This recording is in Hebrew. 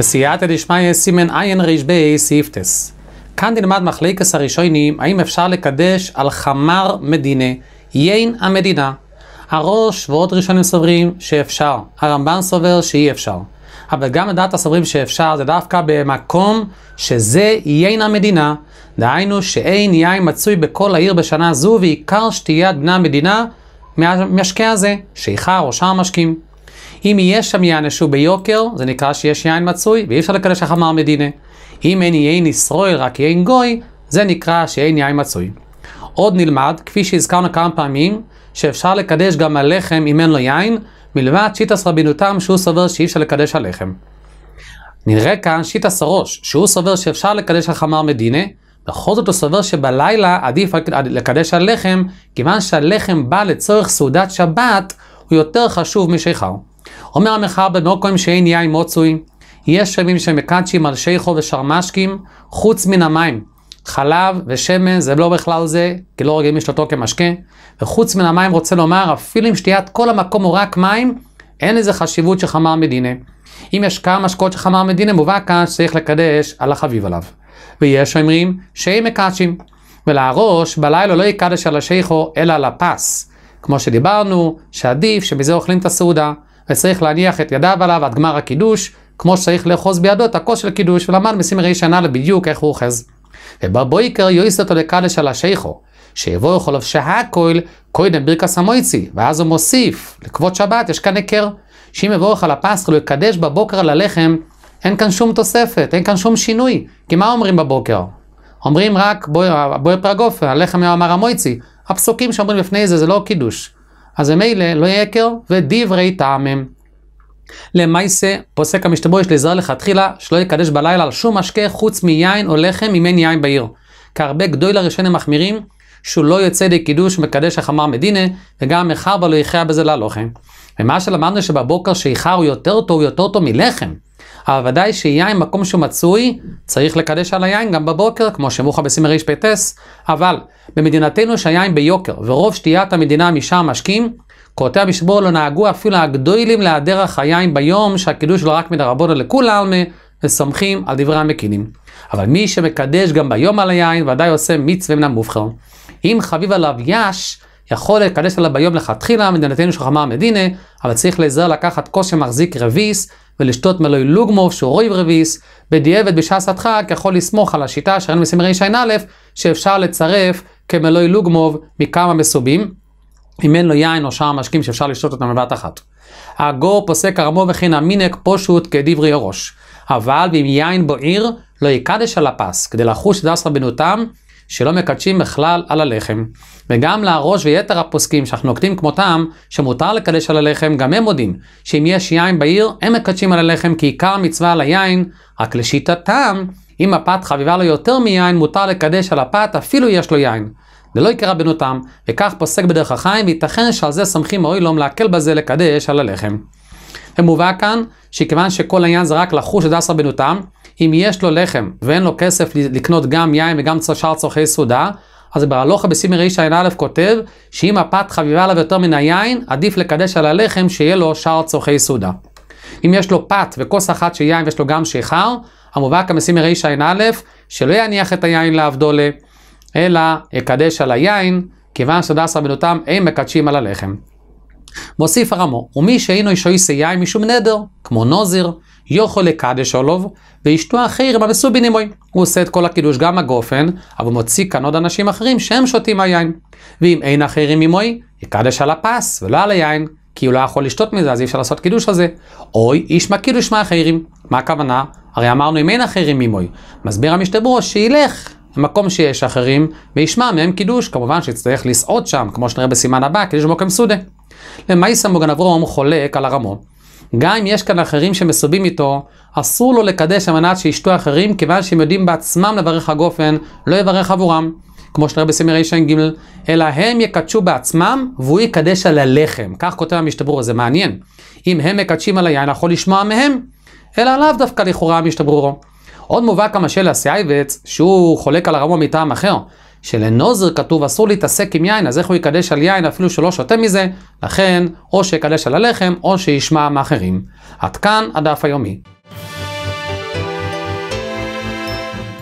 בסייעתא דשמיא סימן עין רב סיפטס. כאן נלמד מחלקס הראשונים האם אפשר לקדש על חמר מדינה, יין המדינה. הראש ועוד ראשונים סוברים שאפשר, הרמב"ן סובר שאי אפשר. אבל גם לדעת הסוברים שאפשר זה דווקא במקום שזה יין המדינה. דהיינו שאין יין מצוי בכל העיר בשנה זו ועיקר שתיית בני המדינה מהמשקה הזה, שאיכה ראשה המשקים. אם יש שם יין יענשו ביוקר, זה נקרא שיש יין מצוי, ואי אפשר לקדש החמר מדינה. אם אין יין ישראל רק יין גוי, זה נקרא שאין יין מצוי. עוד נלמד, כפי שהזכרנו כמה פעמים, שאפשר לקדש גם הלחם אם אין לו יין, מלבד שיטס רבינותם שהוא סובר שאי אפשר לקדש הלחם. נראה כאן שיטס הראש, שהוא סובר שאפשר לקדש על חמר מדינה, בכל זאת הוא סובר שבלילה עדיף לקדש על לחם, כיוון שהלחם בא לצורך סעודת שבת, הוא יותר חשוב משיכר. אומר המחאה במוקרים שאין יין מוצוי, יש שמים שמקדשים על שייחו ושרמשקים חוץ מן המים. חלב ושמן זה לא בכלל זה, כי לא רגילים לשתותו כמשקה. וחוץ מן המים רוצה לומר, אפילו אם שתיית כל המקום הוא רק מים, אין לזה חשיבות של חמר מדינה. אם יש כמה משקות של חמר מדינה, מובא כאן שצריך לקדש על החביב עליו. ויש אומרים שאין מקדשים. ולהרוש בלילה לא יקדש על השייחו אלא על הפס. כמו שדיברנו, שעדיף שבזה אוכלים את הסעודה. וצריך להניח את ידיו עליו עד גמר הקידוש, כמו שצריך לאחוז בידו את הכוס של הקידוש, ולמד מסימרי שנה לבדיוק איך הוא אוחז. ובבויקר יועיס אותו לקדש על השיחו, שיבואו חולבשי הכל קודם ברכס המויצי, ואז הוא מוסיף, לכבוד שבת יש כאן היכר, שאם יבואו על הפסחל הוא יקדש בבוקר על הלחם, אין כאן שום תוספת, אין כאן שום שינוי, כי מה אומרים בבוקר? אומרים רק בואי פרגופה, הלחם יאמר המויצי, הפסוקים שאומרים לפני זה זה לא קידוש. אז זה מילא לא יהיה יקר ודברי טעמם. למעשה, פוסק המשתבר יש להיזהר לכתחילה שלא יקדש בלילה על שום משקה חוץ מיין או לחם אם אין יין בעיר. כי הרבה גדול הראשונים מחמירים שהוא לא יוצא די קידוש ומקדש החמר מדינה, וגם מחר בלא יחיה בזה להלוכה. כן. ומה שלמדנו שבבוקר שאיחר הוא יותר טוב, הוא יותר טוב מלחם. אבל ודאי שיין, מקום שהוא מצוי, צריך לקדש על היין גם בבוקר, כמו שמוחה בסימר איש פטס. אבל במדינתנו שהיין ביוקר, ורוב שתיית המדינה משם משקים, קורטי המשבור לא נהגו אפילו הגדולים להדר החיים ביום, שהקידוש לא רק מדרבנו לכולי עלמא, וסומכים על דברי המקינים. אבל מי שמקדש גם ביום על היין, ודאי עושה מצווה מן המובחר. אם חביב עליו יש, יכול לקדש עליו ביום לכתחילה, מדינתנו שחמר מדינה, אבל צריך להיזהר לקחת כוס שמחזיק רביס, ולשתות מלוי לוגמוב שאוריב רביס, בדיעבד בשעה סדחק יכול לסמוך על השיטה שראינו בסימן רע"א, שאפשר לצרף כמלוי לוגמוב מכמה מסובים, אם אין לו יין או שאר משקים שאפשר לשתות אותם בבת אחת. הגור פוסק הרמו וכן המינק פושוט כדברי הראש. אבל אם יין בועיר, לא יקדש על הפס, כדי לחוש דס רבנותם שלא מקדשים בכלל על הלחם. וגם להראש ויתר הפוסקים שאנחנו נוקטים כמותם, שמותר לקדש על הלחם, גם הם מודים שאם יש יין בעיר, הם מקדשים על הלחם, כי עיקר המצווה על היין, רק לשיטתם, אם הפת חביבה לו יותר מיין, מותר לקדש על הפת אפילו יש לו יין. זה לא יקרה בנותם, וכך פוסק בדרך החיים, וייתכן שעל זה סמכים אוילום להקל בזה לקדש על הלחם. ומובא כאן, שכיוון שכל העניין זה רק לחוש את דסר בנותם, אם יש לו לחם ואין לו כסף לקנות גם יין וגם שאר צורכי סעודה, אז בהלוכה בסימר איש עין א' כותב שאם הפת חביבה עליו יותר מן היין, עדיף לקדש על הלחם שיהיה לו שאר צורכי סעודה. אם יש לו פת וכוס אחת של יין ויש לו גם שיכר, המובהק המסימר איש עין א', שלא יניח את היין לעבדולה, אלא יקדש על היין, כיוון שדס רבנותם אין מקדשים על הלחם. מוסיף הרמו, ומי שאינו אישו יישא יין משום נדר, כמו נוזיר, יוכל לקדש אולוב, ואשתו אחר החרם המסו בנימוי. הוא עושה את כל הקידוש, גם הגופן, אבל מוציא כאן עוד אנשים אחרים שהם שותים היין. ואם אין אחרים עמוי, יקדש על הפס ולא על היין, כי הוא לא יכול לשתות מזה, אז אי אפשר לעשות קידוש על זה. אוי, איש מהקידוש מהחרם. מה הכוונה? הרי אמרנו, אם אין אחרים עמוי. מסביר המשתברו, שילך במקום שיש אחרים, וישמע מהם קידוש, כמובן שיצטרך לסעוד שם, כמו שנראה בסימן הבא, קידוש במקום סודה. למאיסה מוגן אברום חולק על הרמו. גם אם יש כאן אחרים שמסובים איתו, אסור לו לקדש על מנת שישתו אחרים, כיוון שהם יודעים בעצמם לברך הגופן, לא יברך עבורם. כמו שנראה בסמר רישיין ג', אלא הם יקדשו בעצמם והוא יקדש על הלחם. כך כותב המשתברור, זה מעניין. אם הם מקדשים על היין, יכול לשמוע מהם, אלא לאו דווקא לכאורה המשתברורו. עוד מובא כמה המשל הסייבץ, שהוא חולק על הרמב"ם מטעם אחר, שלנוזר כתוב אסור להתעסק עם יין, אז איך הוא יקדש על יין אפילו שלא שותה מזה? לכן, או שיקדש על הלחם, או שישמע מאחרים. עד כאן הדף היומי.